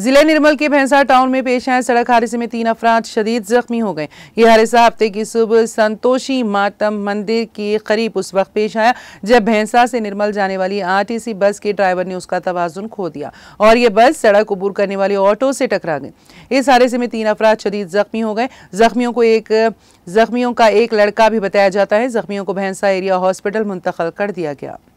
जिले निर्मल के भैंसा टाउन में पेश आए सड़क हादसे में तीन अफराद शदीद जख्मी हो गए यह हादसा हफ्ते की सुबह संतोषी मातम मंदिर के करीब उस वक्त पेश आया जब भैंसा से निर्मल जाने वाली आरटीसी बस के ड्राइवर ने उसका तोजुन खो दिया और ये बस सड़क उबूर करने वाले ऑटो से टकरा गई इस हादसे में तीन अफराद शदीद जख्मी हो गए जख्मियों को एक जख्मियों का एक लड़का भी बताया जाता है जख्मियों को भैंसा एरिया हॉस्पिटल मुंतकल कर दिया गया